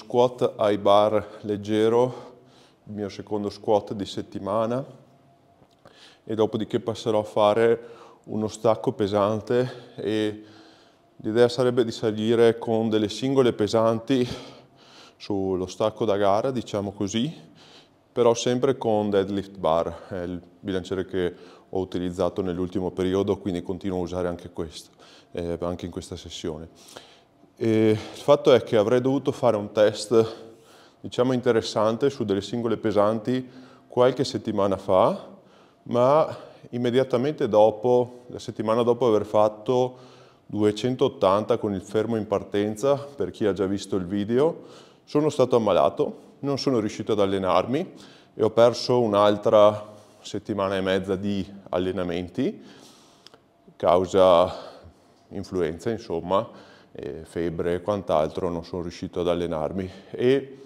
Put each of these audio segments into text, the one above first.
squat ai bar leggero, il mio secondo squat di settimana e dopodiché passerò a fare uno stacco pesante e l'idea sarebbe di salire con delle singole pesanti sullo stacco da gara, diciamo così, però sempre con deadlift bar, è il bilanciere che ho utilizzato nell'ultimo periodo, quindi continuo a usare anche questo, eh, anche in questa sessione. E il fatto è che avrei dovuto fare un test, diciamo interessante, su delle singole pesanti qualche settimana fa, ma immediatamente dopo, la settimana dopo aver fatto 280 con il fermo in partenza, per chi ha già visto il video, sono stato ammalato, non sono riuscito ad allenarmi e ho perso un'altra settimana e mezza di allenamenti, causa influenza, insomma, eh, febbre e quant'altro, non sono riuscito ad allenarmi. E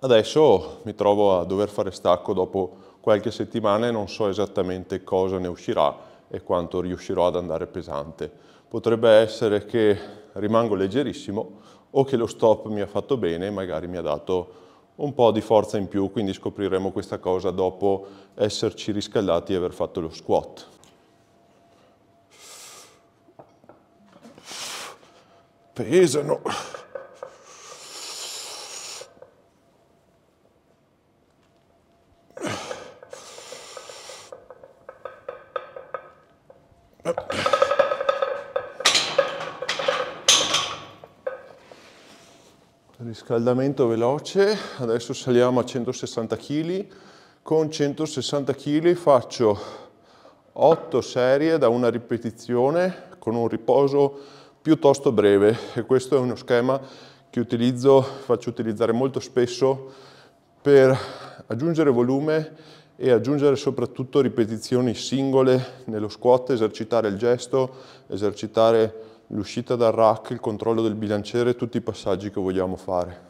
adesso mi trovo a dover fare stacco dopo qualche settimana e non so esattamente cosa ne uscirà e quanto riuscirò ad andare pesante. Potrebbe essere che rimango leggerissimo o che lo stop mi ha fatto bene e magari mi ha dato un po' di forza in più, quindi scopriremo questa cosa dopo esserci riscaldati e aver fatto lo squat. pesano. Riscaldamento veloce, adesso saliamo a 160 kg. Con 160 kg faccio 8 serie da una ripetizione con un riposo piuttosto breve e questo è uno schema che utilizzo, faccio utilizzare molto spesso per aggiungere volume e aggiungere soprattutto ripetizioni singole nello squat, esercitare il gesto, esercitare l'uscita dal rack, il controllo del bilanciere, tutti i passaggi che vogliamo fare.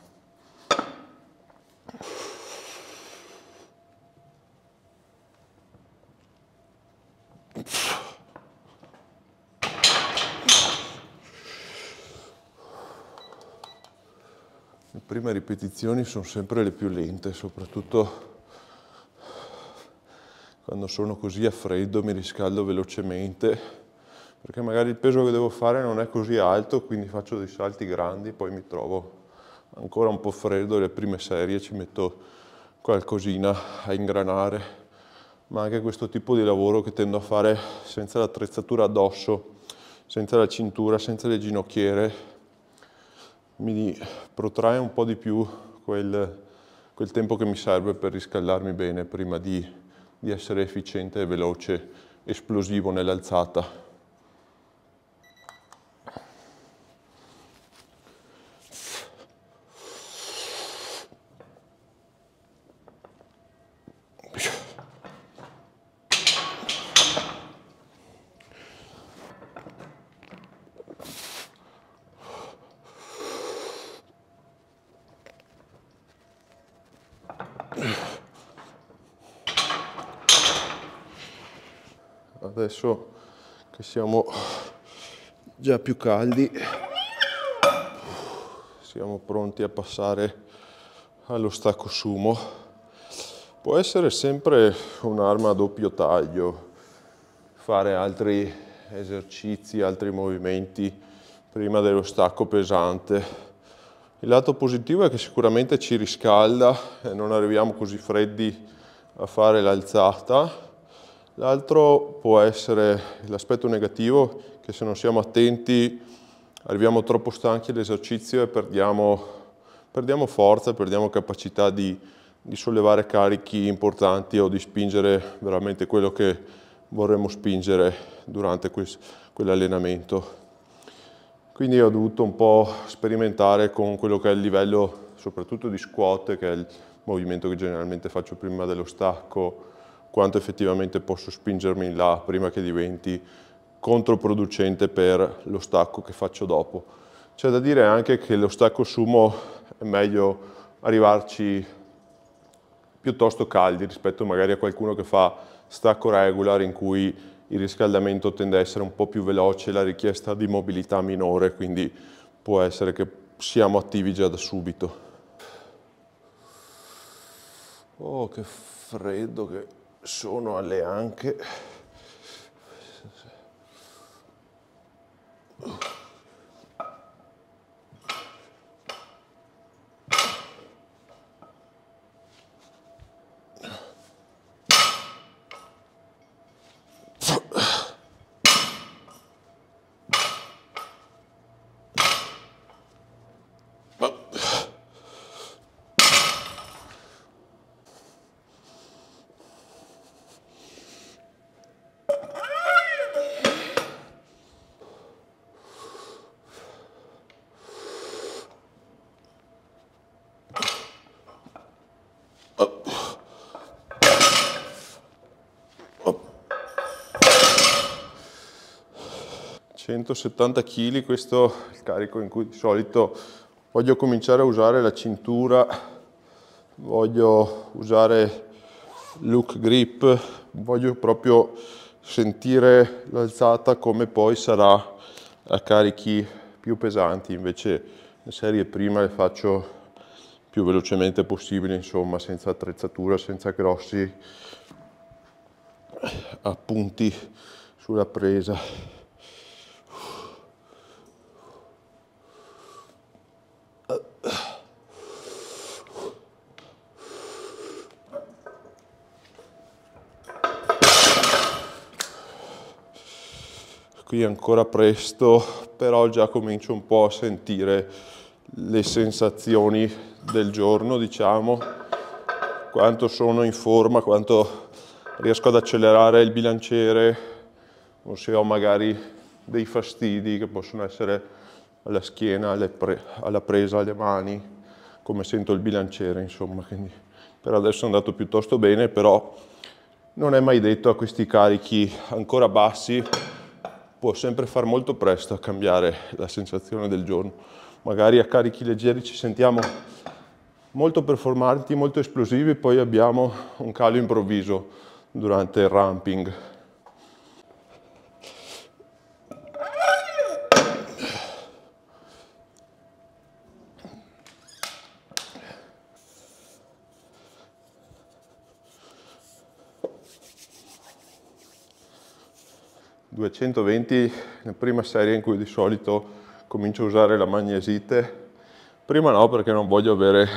prime ripetizioni sono sempre le più lente, soprattutto quando sono così a freddo mi riscaldo velocemente, perché magari il peso che devo fare non è così alto, quindi faccio dei salti grandi, poi mi trovo ancora un po' freddo le prime serie ci metto qualcosina a ingranare ma anche questo tipo di lavoro che tendo a fare senza l'attrezzatura addosso senza la cintura senza le ginocchiere mi protrae un po' di più quel, quel tempo che mi serve per riscaldarmi bene prima di, di essere efficiente e veloce, esplosivo nell'alzata. già più caldi. Siamo pronti a passare allo stacco sumo. Può essere sempre un'arma a doppio taglio, fare altri esercizi, altri movimenti prima dello stacco pesante. Il lato positivo è che sicuramente ci riscalda e non arriviamo così freddi a fare l'alzata. L'altro può essere l'aspetto negativo che se non siamo attenti arriviamo troppo stanchi all'esercizio e perdiamo, perdiamo, forza, perdiamo capacità di, di sollevare carichi importanti o di spingere veramente quello che vorremmo spingere durante quell'allenamento. Quindi ho dovuto un po' sperimentare con quello che è il livello soprattutto di squat, che è il movimento che generalmente faccio prima dello stacco, quanto effettivamente posso spingermi in là prima che diventi controproducente per lo stacco che faccio dopo. C'è da dire anche che lo stacco sumo è meglio arrivarci piuttosto caldi rispetto magari a qualcuno che fa stacco regular in cui il riscaldamento tende a essere un po' più veloce, la richiesta di mobilità minore, quindi può essere che siamo attivi già da subito. Oh, che freddo che sono alle anche. 170 kg, questo è il carico in cui di solito voglio cominciare a usare la cintura, voglio usare look grip, voglio proprio sentire l'alzata come poi sarà a carichi più pesanti, invece le serie prima le faccio più velocemente possibile, insomma, senza attrezzatura, senza grossi appunti sulla presa. qui è ancora presto, però già comincio un po' a sentire le sensazioni del giorno, diciamo, quanto sono in forma, quanto riesco ad accelerare il bilanciere o se ho magari dei fastidi che possono essere alla schiena, pre alla presa, alle mani, come sento il bilanciere, insomma. Quindi per adesso è andato piuttosto bene, però non è mai detto a questi carichi ancora bassi può sempre far molto presto a cambiare la sensazione del giorno. Magari a carichi leggeri ci sentiamo molto performanti, molto esplosivi, poi abbiamo un calo improvviso durante il ramping. 220 la prima serie in cui di solito comincio a usare la magnesite prima no perché non voglio avere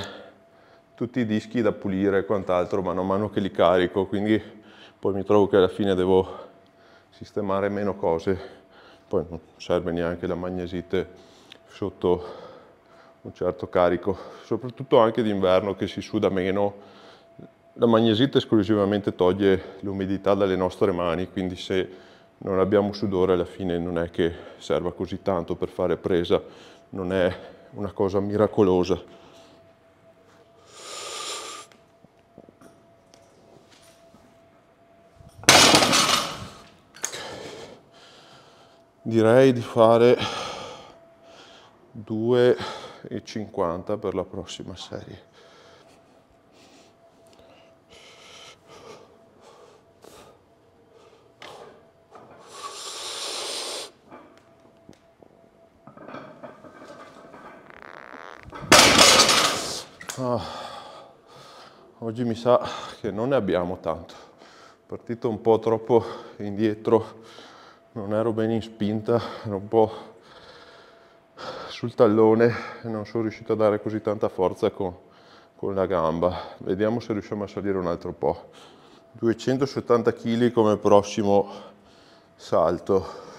tutti i dischi da pulire e quant'altro mano a mano che li carico quindi poi mi trovo che alla fine devo sistemare meno cose poi non serve neanche la magnesite sotto un certo carico soprattutto anche d'inverno che si suda meno la magnesite esclusivamente toglie l'umidità dalle nostre mani quindi se non abbiamo sudore alla fine non è che serva così tanto per fare presa, non è una cosa miracolosa. Direi di fare 2,50 per la prossima serie. Oggi mi sa che non ne abbiamo tanto. Partito un po' troppo indietro, non ero bene in spinta, ero un po' sul tallone e non sono riuscito a dare così tanta forza con, con la gamba. Vediamo se riusciamo a salire un altro po'. 270 kg come prossimo salto.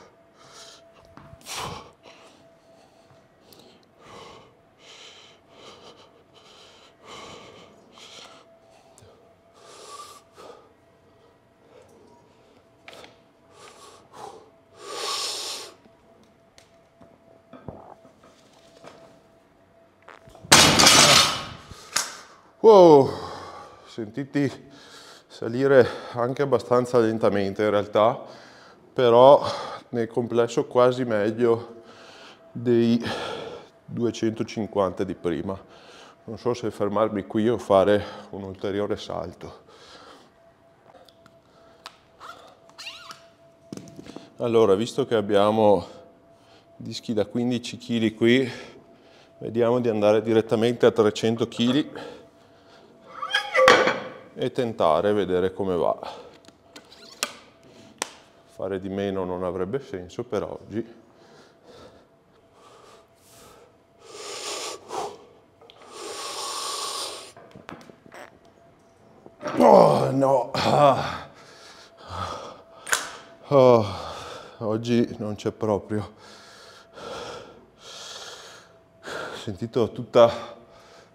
sentiti salire anche abbastanza lentamente in realtà, però nel complesso quasi meglio dei 250 di prima. Non so se fermarmi qui o fare un ulteriore salto. Allora, visto che abbiamo dischi da 15 kg qui, vediamo di andare direttamente a 300 kg e tentare, vedere come va. Fare di meno non avrebbe senso per oggi. Oh no! Oh, oggi non c'è proprio. Ho sentito tutta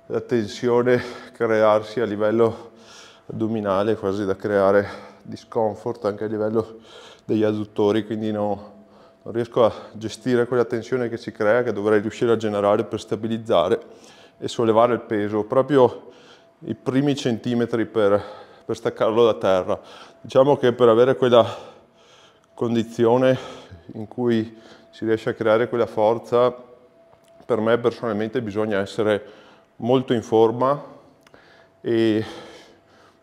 la tensione crearsi a livello addominale quasi da creare discomfort anche a livello degli adduttori, quindi no, non riesco a gestire quella tensione che si crea, che dovrei riuscire a generare per stabilizzare e sollevare il peso, proprio i primi centimetri per, per staccarlo da terra. Diciamo che per avere quella condizione in cui si riesce a creare quella forza, per me personalmente bisogna essere molto in forma e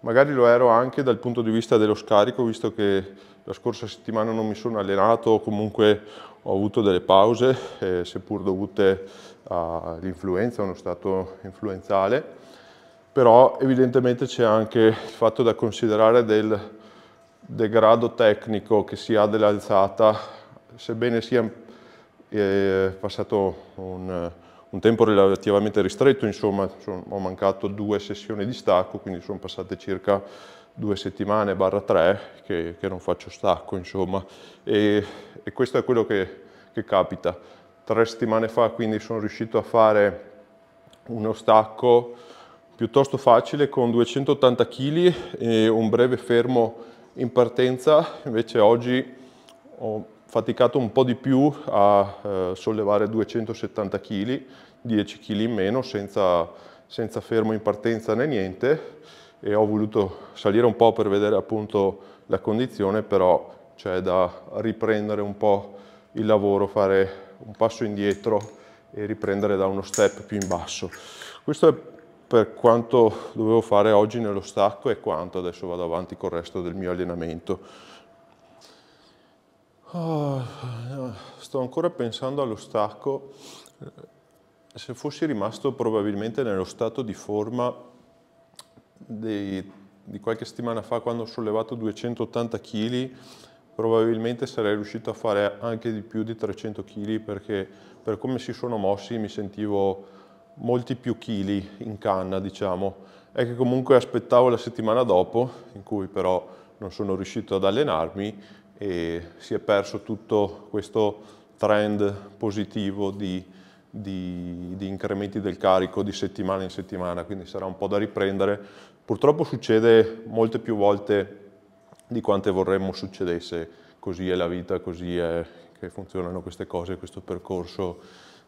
magari lo ero anche dal punto di vista dello scarico, visto che la scorsa settimana non mi sono allenato o comunque ho avuto delle pause, eh, seppur dovute all'influenza, a uno stato influenzale, però evidentemente c'è anche il fatto da considerare del degrado tecnico che si ha dell'alzata, sebbene sia eh, passato un un tempo relativamente ristretto, insomma, ho mancato due sessioni di stacco, quindi sono passate circa due settimane barra tre che, che non faccio stacco, insomma, e, e questo è quello che, che, capita. Tre settimane fa quindi sono riuscito a fare uno stacco piuttosto facile con 280 kg e un breve fermo in partenza, invece oggi ho faticato un po' di più a eh, sollevare 270 kg 10 kg in meno senza, senza fermo in partenza né niente e ho voluto salire un po' per vedere appunto la condizione, però c'è da riprendere un po' il lavoro, fare un passo indietro e riprendere da uno step più in basso. Questo è per quanto dovevo fare oggi nello stacco e quanto adesso vado avanti col resto del mio allenamento. Oh, sto ancora pensando allo stacco se fossi rimasto probabilmente nello stato di forma dei, di qualche settimana fa quando ho sollevato 280 kg, probabilmente sarei riuscito a fare anche di più di 300 kg perché per come si sono mossi mi sentivo molti più chili in canna, diciamo. E che comunque aspettavo la settimana dopo, in cui però non sono riuscito ad allenarmi e si è perso tutto questo trend positivo di di, di, incrementi del carico di settimana in settimana, quindi sarà un po' da riprendere. Purtroppo succede molte più volte di quante vorremmo succedesse, così è la vita, così è che funzionano queste cose, questo percorso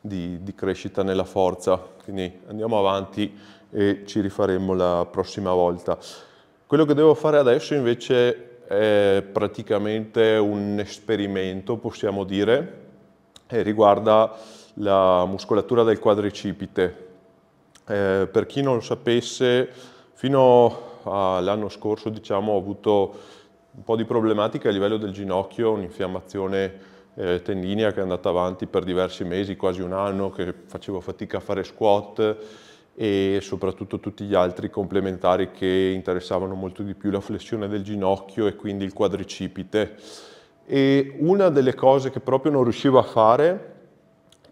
di, di crescita nella forza. Quindi andiamo avanti e ci rifaremo la prossima volta. Quello che devo fare adesso invece è praticamente un esperimento, possiamo dire, e riguarda la muscolatura del quadricipite. Eh, per chi non lo sapesse, fino all'anno scorso diciamo, ho avuto un po' di problematiche a livello del ginocchio, un'infiammazione eh, tendinea che è andata avanti per diversi mesi, quasi un anno, che facevo fatica a fare squat e soprattutto tutti gli altri complementari che interessavano molto di più la flessione del ginocchio e quindi il quadricipite. E una delle cose che proprio non riuscivo a fare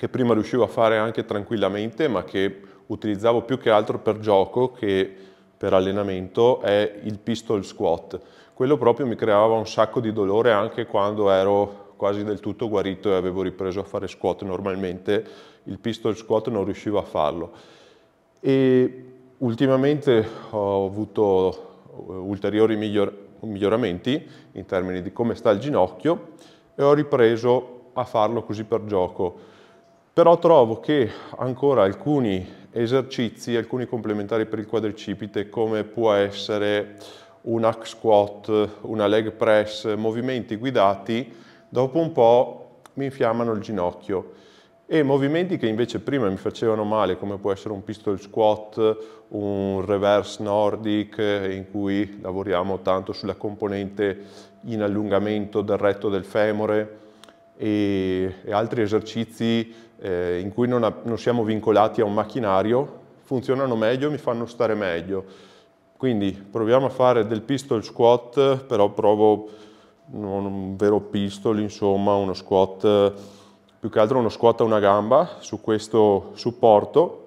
che prima riuscivo a fare anche tranquillamente, ma che utilizzavo più che altro per gioco che per allenamento, è il pistol squat. Quello proprio mi creava un sacco di dolore anche quando ero quasi del tutto guarito e avevo ripreso a fare squat normalmente, il pistol squat non riuscivo a farlo. E ultimamente ho avuto eh, ulteriori miglior miglioramenti in termini di come sta il ginocchio e ho ripreso a farlo così per gioco però trovo che ancora alcuni esercizi, alcuni complementari per il quadricipite come può essere un hack squat, una leg press, movimenti guidati, dopo un po' mi infiammano il ginocchio e movimenti che invece prima mi facevano male come può essere un pistol squat, un reverse nordic in cui lavoriamo tanto sulla componente in allungamento del retto del femore e, e altri esercizi eh, in cui non, non siamo vincolati a un macchinario, funzionano meglio, e mi fanno stare meglio. Quindi proviamo a fare del pistol squat, però provo un vero pistol, insomma, uno squat, più che altro uno squat a una gamba su questo supporto,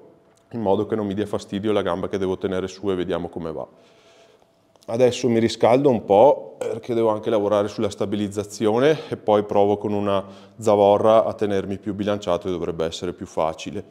in modo che non mi dia fastidio la gamba che devo tenere su e vediamo come va. Adesso mi riscaldo un po' perché devo anche lavorare sulla stabilizzazione e poi provo con una zavorra a tenermi più bilanciato e dovrebbe essere più facile.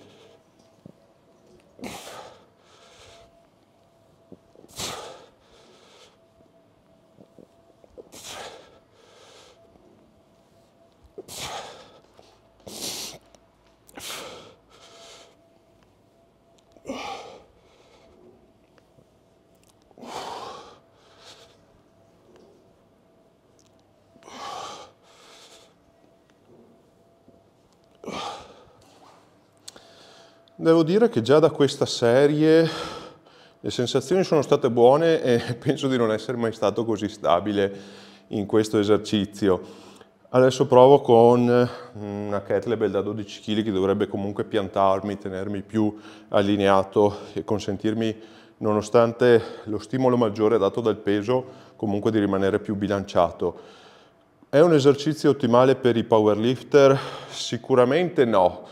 Devo dire che già da questa serie le sensazioni sono state buone e penso di non essere mai stato così stabile in questo esercizio. Adesso provo con mm, una kettlebell da 12 kg che dovrebbe comunque piantarmi, tenermi più allineato e consentirmi, nonostante lo stimolo maggiore dato dal peso, comunque di rimanere più bilanciato. È un esercizio ottimale per i powerlifter? Sicuramente no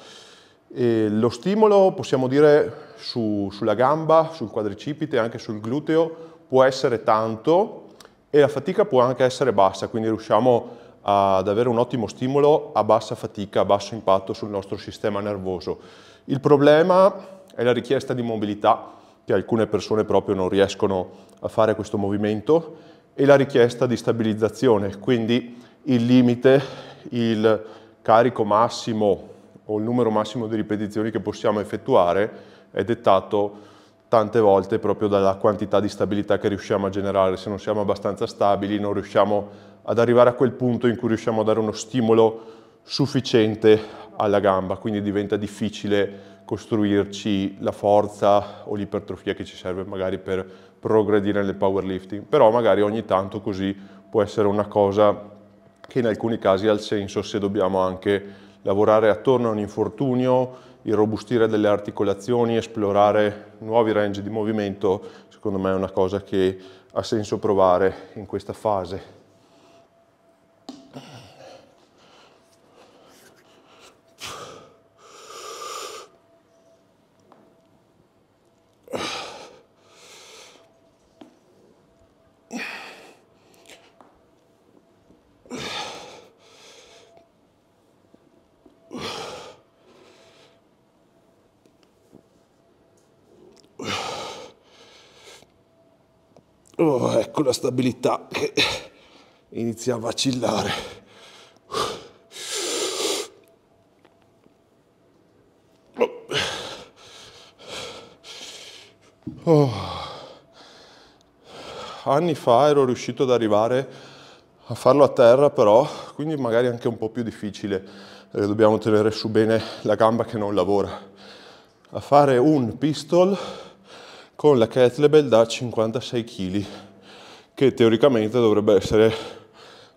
e lo stimolo, possiamo dire, su, sulla gamba, sul quadricipite, anche sul gluteo, può essere tanto e la fatica può anche essere bassa, quindi riusciamo ad avere un ottimo stimolo a bassa fatica, a basso impatto sul nostro sistema nervoso. Il problema è la richiesta di mobilità, che alcune persone proprio non riescono a fare questo movimento, e la richiesta di stabilizzazione, quindi il limite, il carico massimo o il numero massimo di ripetizioni che possiamo effettuare è dettato tante volte proprio dalla quantità di stabilità che riusciamo a generare. Se non siamo abbastanza stabili non riusciamo ad arrivare a quel punto in cui riusciamo a dare uno stimolo sufficiente alla gamba, quindi diventa difficile costruirci la forza o l'ipertrofia che ci serve magari per progredire nel powerlifting, però magari ogni tanto così può essere una cosa che in alcuni casi ha il senso se dobbiamo anche lavorare attorno a un infortunio, irrobustire delle articolazioni, esplorare nuovi range di movimento, secondo me è una cosa che ha senso provare in questa fase. Oh, ecco la stabilità che inizia a vacillare. Oh. Anni fa ero riuscito ad arrivare a farlo a terra però, quindi magari anche un po' più difficile, perché dobbiamo tenere su bene la gamba che non lavora. A fare un pistol con la kettlebell da 56 kg, che teoricamente dovrebbe essere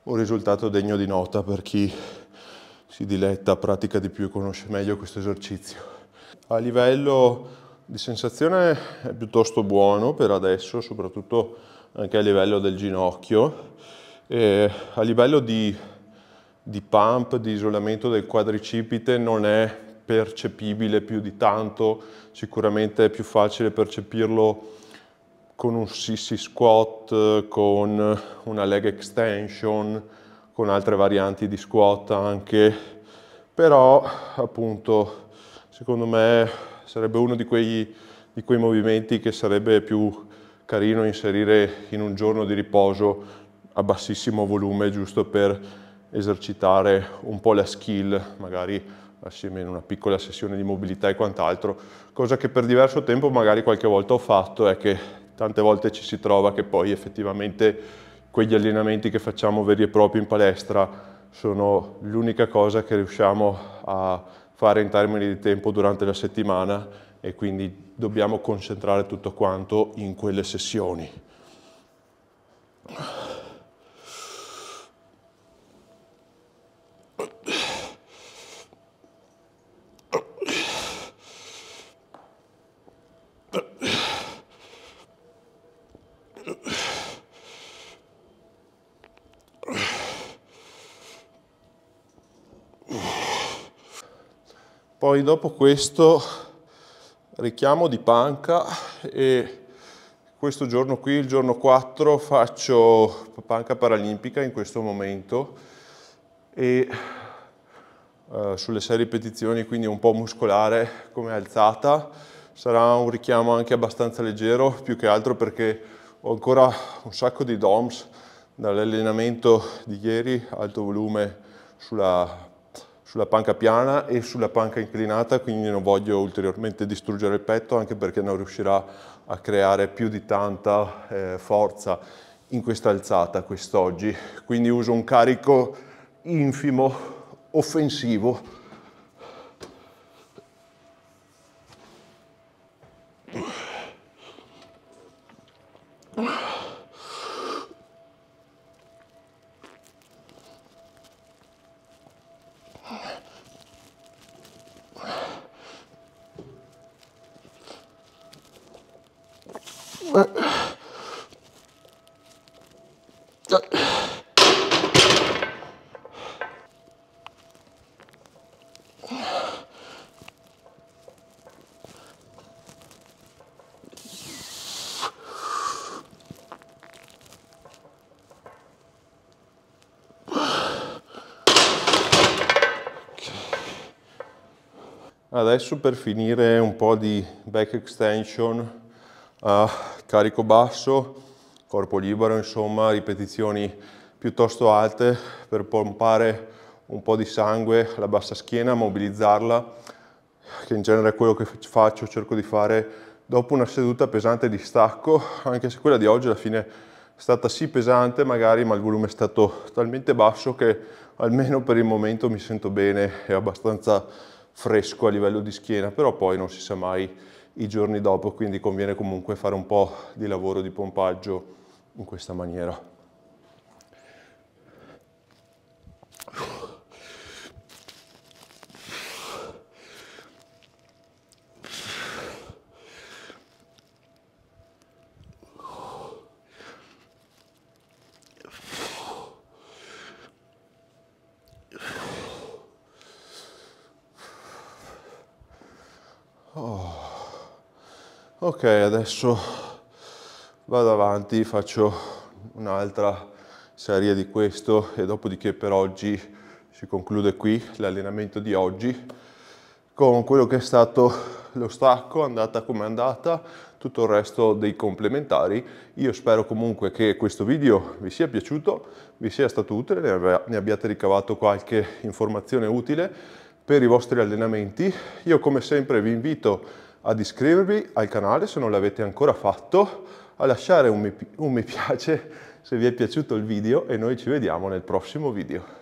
un risultato degno di nota per chi si diletta, pratica di più e conosce meglio questo esercizio. A livello di sensazione è piuttosto buono per adesso, soprattutto anche a livello del ginocchio. E a livello di, di pump, di isolamento del quadricipite non è percepibile più di tanto, sicuramente è più facile percepirlo con un sissy squat, con una leg extension, con altre varianti di squat anche, però appunto secondo me sarebbe uno di quei, di quei movimenti che sarebbe più carino inserire in un giorno di riposo a bassissimo volume giusto per esercitare un po' la skill magari assieme in una piccola sessione di mobilità e quant'altro, cosa che per diverso tempo magari qualche volta ho fatto è che tante volte ci si trova che poi effettivamente quegli allenamenti che facciamo veri e propri in palestra sono l'unica cosa che riusciamo a fare in termini di tempo durante la settimana e quindi dobbiamo concentrare tutto quanto in quelle sessioni. Poi dopo questo richiamo di panca e questo giorno qui, il giorno 4, faccio panca paralimpica in questo momento e eh, sulle sei ripetizioni, quindi un po' muscolare come alzata. Sarà un richiamo anche abbastanza leggero, più che altro perché ho ancora un sacco di DOMS dall'allenamento di ieri, alto volume sulla sulla panca piana e sulla panca inclinata, quindi non voglio ulteriormente distruggere il petto anche perché non riuscirà a creare più di tanta eh, forza in questa alzata quest'oggi. Quindi uso un carico infimo, offensivo, Adesso per finire un po' di back extension a carico basso, corpo libero, insomma ripetizioni piuttosto alte per pompare un po' di sangue alla bassa schiena, mobilizzarla, che in genere è quello che faccio, cerco di fare dopo una seduta pesante di stacco, anche se quella di oggi alla fine è stata sì pesante magari, ma il volume è stato talmente basso che almeno per il momento mi sento bene e abbastanza fresco a livello di schiena, però poi non si sa mai i giorni dopo, quindi conviene comunque fare un po' di lavoro di pompaggio in questa maniera. adesso vado avanti, faccio un'altra serie di questo e dopodiché per oggi si conclude qui l'allenamento di oggi con quello che è stato lo stacco, andata come è andata, tutto il resto dei complementari. Io spero comunque che questo video vi sia piaciuto, vi sia stato utile, ne abbiate ricavato qualche informazione utile per i vostri allenamenti. Io come sempre vi invito a ad iscrivervi al canale se non l'avete ancora fatto, a lasciare un mi, un mi piace se vi è piaciuto il video e noi ci vediamo nel prossimo video.